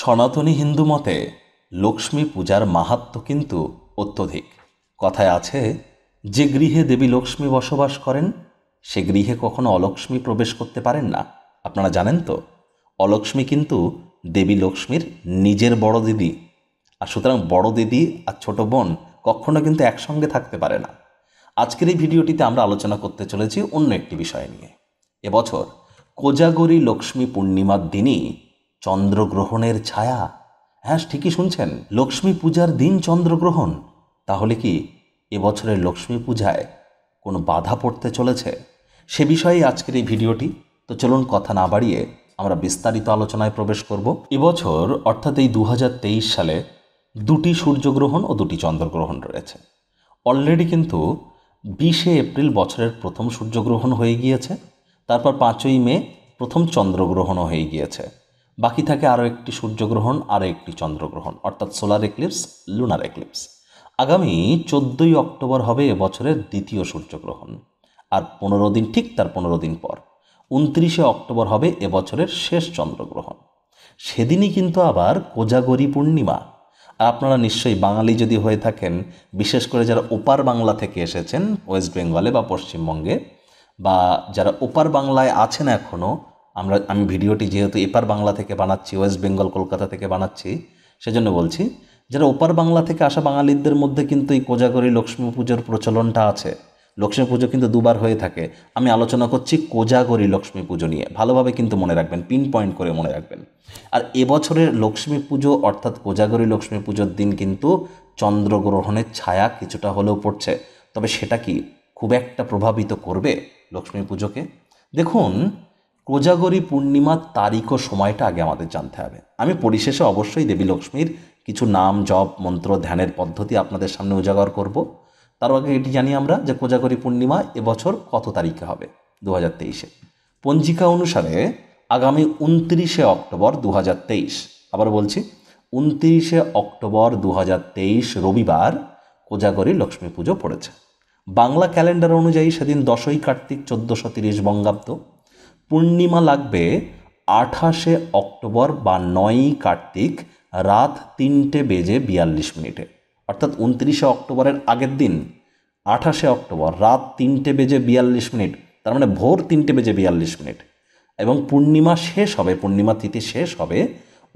সনাতনী হিন্দু মতে লক্ষ্মী পূজার মাহাত্ম কিন্তু অত্যধিক কথায় আছে যে গৃহে দেবী লক্ষ্মী বসবাস করেন সে গৃহে কখনো অলক্ষ্মী প্রবেশ করতে পারেন না আপনারা জানেন তো অলক্ষ্মী কিন্তু দেবী লক্ষ্মীর নিজের বড় দিদি আর সুতরাং বড় দিদি আর ছোট বোন কখনো কিন্তু একসঙ্গে থাকতে পারে না আজকের এই ভিডিওটিতে আমরা আলোচনা করতে চলেছি অন্য একটি বিষয় নিয়ে এবছর কোজাগরি লক্ষ্মী পূর্ণিমার দিনই চন্দ্রগ্রহণের ছায়া হ্যাঁ ঠিকই শুনছেন লক্ষ্মী পূজার দিন চন্দ্রগ্রহণ তাহলে কি এবছরের লক্ষ্মী পূজায় কোনো বাধা পড়তে চলেছে সে বিষয়ে আজকের এই ভিডিওটি তো চলুন কথা না বাড়িয়ে আমরা বিস্তারিত আলোচনায় প্রবেশ করব এবছর অর্থাৎ এই দু সালে দুটি সূর্যগ্রহণ ও দুটি চন্দ্রগ্রহণ রয়েছে অলরেডি কিন্তু বিশে এপ্রিল বছরের প্রথম সূর্যগ্রহণ হয়ে গিয়েছে তারপর পাঁচই মে প্রথম চন্দ্রগ্রহণও হয়ে গিয়েছে বাকি থাকে আরও একটি সূর্যগ্রহণ আরও একটি চন্দ্রগ্রহণ অর্থাৎ সোলার এক্লিপস লুনার এক্লিপস আগামী চোদ্দোই অক্টোবর হবে এবছরের দ্বিতীয় সূর্যগ্রহণ আর পনেরো দিন ঠিক তার পনেরো দিন পর উনত্রিশে অক্টোবর হবে এবছরের শেষ চন্দ্রগ্রহণ সেদিনই কিন্তু আবার কোজাগরি পূর্ণিমা আপনারা নিশ্চয়ই বাঙালি যদি হয়ে থাকেন বিশেষ করে যারা ওপার বাংলা থেকে এসেছেন ওয়েস্ট বেঙ্গলে বা পশ্চিমবঙ্গে বা যারা ওপার বাংলায় আছেন এখনও আমরা আমি ভিডিওটি যেহেতু এপার বাংলা থেকে বানাচ্ছি ওয়েস্ট বেঙ্গল কলকাতা থেকে বানাচ্ছি সেজন্য বলছি যারা ওপার বাংলা থেকে আসা বাঙালিদের মধ্যে কিন্তু এই কোজাগরি লক্ষ্মী পুজোর প্রচলনটা আছে লক্ষ্মী পুজো কিন্তু দুবার হয়ে থাকে আমি আলোচনা করছি কোজাগরি লক্ষ্মী পুজো নিয়ে ভালোভাবে কিন্তু মনে রাখবেন পিন পয়েন্ট করে মনে রাখবেন আর এবছরের লক্ষ্মী পুজো অর্থাৎ কোজাগরি লক্ষ্মী পুজোর দিন কিন্তু চন্দ্রগ্রহণের ছায়া কিছুটা হলেও পড়ছে তবে সেটা কি খুব একটা প্রভাবিত করবে লক্ষ্মী পুজোকে দেখুন কোজাগরী পূর্ণিমার তারিখ ও সময়টা আগে আমাদের জানতে হবে আমি পরিশেষে অবশ্যই দেবী লক্ষ্মীর কিছু নাম জপ মন্ত্র ধ্যানের পদ্ধতি আপনাদের সামনে উজাগর করব তার আগে এটি জানি আমরা যে কোজাগরী পূর্ণিমা এবছর কত তারিখে হবে দু হাজার তেইশে পঞ্জিকা অনুসারে আগামী উনত্রিশে অক্টোবর দু হাজার তেইশ আবার বলছি উনত্রিশে অক্টোবর দু হাজার তেইশ রবিবার কোজাগরী লক্ষ্মী পুজো পড়েছে বাংলা ক্যালেন্ডার অনুযায়ী সেদিন দশই কার্তিক চোদ্দোশো তিরিশ বঙ্গাব্দ পূর্ণিমা লাগবে আঠাশে অক্টোবর বা নয়ই কার্তিক রাত তিনটে বেজে বিয়াল্লিশ মিনিটে অর্থাৎ উনত্রিশে অক্টোবরের আগের দিন আঠাশে অক্টোবর রাত তিনটে বেজে বিয়াল্লিশ মিনিট তার মানে ভোর তিনটে বেজে বিয়াল্লিশ মিনিট এবং পূর্ণিমা শেষ হবে পূর্ণিমা তিথি শেষ হবে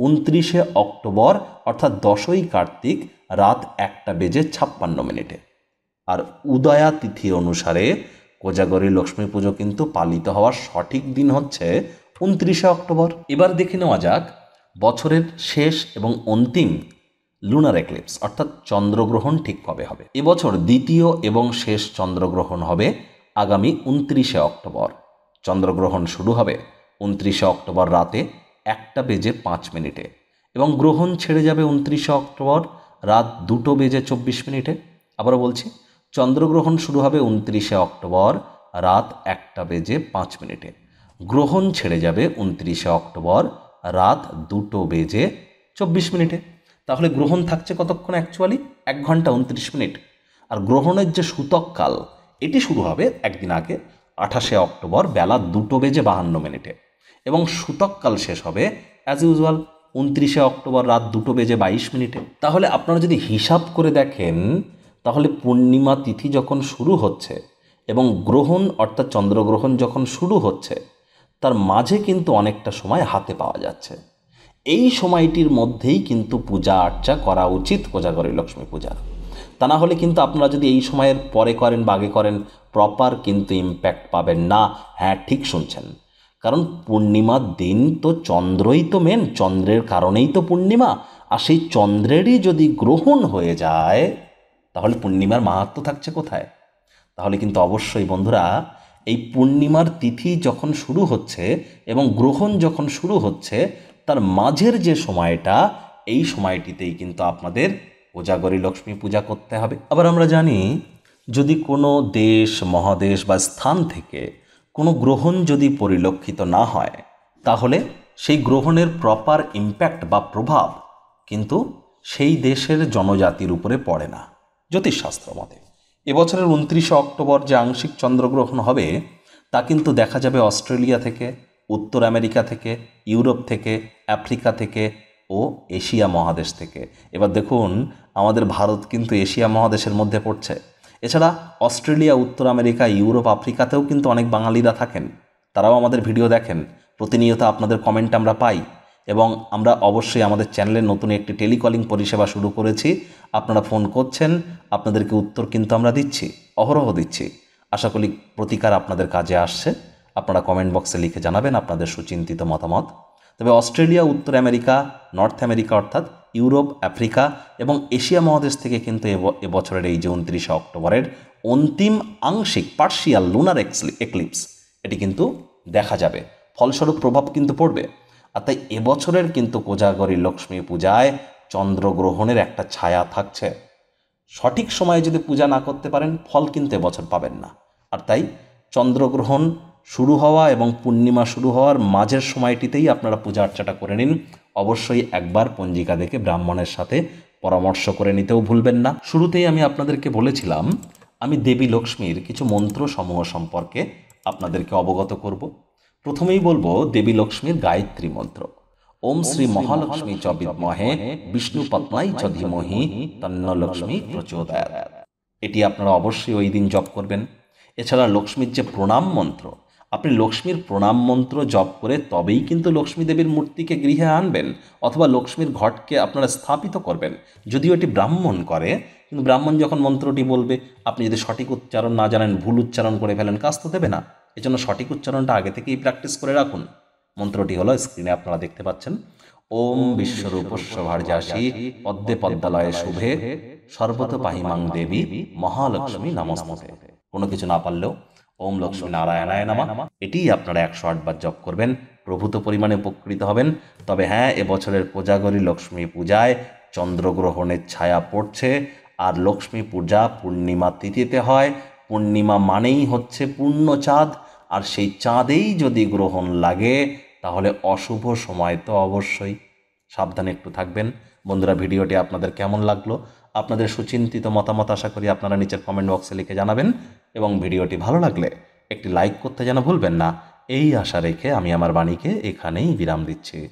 উনত্রিশে অক্টোবর অর্থাৎ দশই কার্তিক রাত একটা বেজে ছাপ্পান্ন মিনিটে আর উদয়া তিথি অনুসারে কোজাগরী লক্ষ্মী পুজো কিন্তু পালিত হওয়ার সঠিক দিন হচ্ছে উনত্রিশে অক্টোবর এবার দেখে নেওয়া যাক বছরের শেষ এবং অন্তিম লুনার এক্লিপস অর্থাৎ চন্দ্রগ্রহণ ঠিক কবে হবে এবছর দ্বিতীয় এবং শেষ চন্দ্রগ্রহণ হবে আগামী উনত্রিশে অক্টোবর চন্দ্রগ্রহণ শুরু হবে উনত্রিশে অক্টোবর রাতে একটা বেজে পাঁচ মিনিটে এবং গ্রহণ ছেড়ে যাবে উনত্রিশে অক্টোবর রাত দুটো বেজে চব্বিশ মিনিটে আবারও বলছি চন্দ্রগ্রহণ শুরু হবে উনত্রিশে অক্টোবর রাত একটা বেজে পাঁচ মিনিটে গ্রহণ ছেড়ে যাবে উনত্রিশে অক্টোবর রাত দুটো বেজে চব্বিশ মিনিটে তাহলে গ্রহণ থাকছে কতক্ষণ অ্যাকচুয়ালি এক ঘন্টা উনত্রিশ মিনিট আর গ্রহণের যে সূতক কাল এটি শুরু হবে একদিন আগে আঠাশে অক্টোবর বেলা দুটো বেজে বাহান্ন মিনিটে এবং সূতককাল শেষ হবে অ্যাজ ইউজুয়াল উনত্রিশে অক্টোবর রাত দুটো বেজে বাইশ মিনিটে তাহলে আপনারা যদি হিসাব করে দেখেন তাহলে পূর্ণিমা তিথি যখন শুরু হচ্ছে এবং গ্রহণ অর্থাৎ চন্দ্রগ্রহণ যখন শুরু হচ্ছে তার মাঝে কিন্তু অনেকটা সময় হাতে পাওয়া যাচ্ছে এই সময়টির মধ্যেই কিন্তু পূজা আর্চা করা উচিত কোজাগরী লক্ষ্মী পূজা তা না হলে কিন্তু আপনারা যদি এই সময়ের পরে করেন বাগে করেন প্রপার কিন্তু ইম্প্যাক্ট পাবেন না হ্যাঁ ঠিক শুনছেন কারণ পূর্ণিমার দিন তো চন্দ্রই তো মেন চন্দ্রের কারণেই তো পূর্ণিমা আর সেই চন্দ্রেরই যদি গ্রহণ হয়ে যায় তাহলে পূর্ণিমার মাহাত্ম থাকছে কোথায় তাহলে কিন্তু অবশ্যই বন্ধুরা এই পূর্ণিমার তিথি যখন শুরু হচ্ছে এবং গ্রহণ যখন শুরু হচ্ছে তার মাঝের যে সময়টা এই সময়টিতেই কিন্তু আপনাদের ওজাগরী লক্ষ্মী পূজা করতে হবে আবার আমরা জানি যদি কোনো দেশ মহাদেশ বা স্থান থেকে কোনো গ্রহণ যদি পরিলক্ষিত না হয় তাহলে সেই গ্রহণের প্রপার ইম্প্যাক্ট বা প্রভাব কিন্তু সেই দেশের জনজাতির উপরে পড়ে না জ্যোতিষশাস্ত্র মতে এবছরের উনত্রিশে অক্টোবর যে আংশিক চন্দ্রগ্রহণ হবে তা কিন্তু দেখা যাবে অস্ট্রেলিয়া থেকে উত্তর আমেরিকা থেকে ইউরোপ থেকে আফ্রিকা থেকে ও এশিয়া মহাদেশ থেকে এবার দেখুন আমাদের ভারত কিন্তু এশিয়া মহাদেশের মধ্যে পড়ছে এছাড়া অস্ট্রেলিয়া উত্তর আমেরিকা ইউরোপ আফ্রিকাতেও কিন্তু অনেক বাঙালিরা থাকেন তারাও আমাদের ভিডিও দেখেন প্রতিনিয়ত আপনাদের কমেন্ট আমরা পাই এবং আমরা অবশ্যই আমাদের চ্যানেলে নতুন একটি টেলিকলিং পরিষেবা শুরু করেছি আপনারা ফোন করছেন আপনাদেরকে উত্তর কিন্তু আমরা দিচ্ছি অহরহ দিচ্ছি আশা করি প্রতিকার আপনাদের কাজে আসছে আপনারা কমেন্ট বক্সে লিখে জানাবেন আপনাদের সুচিন্তিত মতামত তবে অস্ট্রেলিয়া উত্তর আমেরিকা নর্থ আমেরিকা অর্থাৎ ইউরোপ আফ্রিকা এবং এশিয়া মহাদেশ থেকে কিন্তু এবছরের এই যে উনত্রিশে অক্টোবরের অন্তিম আংশিক পার্শিয়াল লুনার এক্লিপস এটি কিন্তু দেখা যাবে ফলস্বরূপ প্রভাব কিন্তু পড়বে আর তাই এবছরের কিন্তু কোজাগরী লক্ষ্মী পূজায় চন্দ্রগ্রহণের একটা ছায়া থাকছে সঠিক সময়ে যদি পূজা না করতে পারেন ফল কিন্তু এবছর পাবেন না আর তাই চন্দ্রগ্রহণ শুরু হওয়া এবং পূর্ণিমা শুরু হওয়ার মাঝের সময়টিতেই আপনারা পূজা অর্চাটা করে নিন অবশ্যই একবার পঞ্জিকা দেখে ব্রাহ্মণের সাথে পরামর্শ করে নিতেও ভুলবেন না শুরুতেই আমি আপনাদেরকে বলেছিলাম আমি দেবী লক্ষ্মীর কিছু মন্ত্র সমূহ সম্পর্কে আপনাদেরকে অবগত করব প্রথমেই বলবো দেবী লক্ষ্মীর গায়ত্রী মন্ত্র ওম শ্রী মহালক্ষ্মী চ বিদ্মহে বিষ্ণু পত্নাই চ তন্ন লক্ষ্মী প্রচোদয় এটি আপনারা অবশ্যই ওই দিন জপ করবেন এছাড়া লক্ষ্মীর যে প্রণাম মন্ত্র আপনি লক্ষ্মীর প্রণাম মন্ত্র জপ করে তবেই কিন্তু লক্ষ্মী দেবীর মূর্তিকে গৃহে আনবেন অথবা লক্ষ্মীর ঘটকে আপনারা স্থাপিত করবেন যদিও এটি ব্রাহ্মণ করে কিন্তু ব্রাহ্মণ যখন মন্ত্রটি বলবে আপনি যদি সঠিক উচ্চারণ না জানেন ভুল উচ্চারণ করে ফেলেন কাজ তো দেবে না এজন্য সঠিক উচ্চারণটা আগে থেকেই প্র্যাকটিস করে রাখুন মন্ত্রটি হলো স্ক্রিনে আপনারা দেখতে পাচ্ছেন ওম বিশ্বরূপস্ব ভার্যাসী পদ্মে পদ্মালয়ে শুভে সর্বত পাহিমাং দেবী মহালক্ষ্মী নমস্তে কোনো কিছু না পারলেও ওম লক্ষ্মী নারায়ণায় নামা এটিই আপনারা একশো আটবার জপ করবেন প্রভূত পরিমাণে উপকৃত হবেন তবে হ্যাঁ এবছরের কোজাগরী লক্ষ্মী পূজায় চন্দ্রগ্রহণের ছায়া পড়ছে আর লক্ষ্মী পূজা পূর্ণিমা তিথিতে হয় পূর্ণিমা মানেই হচ্ছে পূর্ণ চাঁদ আর সেই চাঁদেই যদি গ্রহণ লাগে তাহলে অশুভ সময় তো অবশ্যই সাবধানে একটু থাকবেন বন্ধুরা ভিডিওটি আপনাদের কেমন লাগলো আপনাদের সুচিন্তিত মতামত আশা করি আপনারা নিচের কমেন্ট বক্সে লিখে জানাবেন এবং ভিডিওটি ভালো লাগলে একটি লাইক করতে যেন ভুলবেন না এই আশা রেখে আমি আমার বাণীকে এখানেই বিরাম দিচ্ছি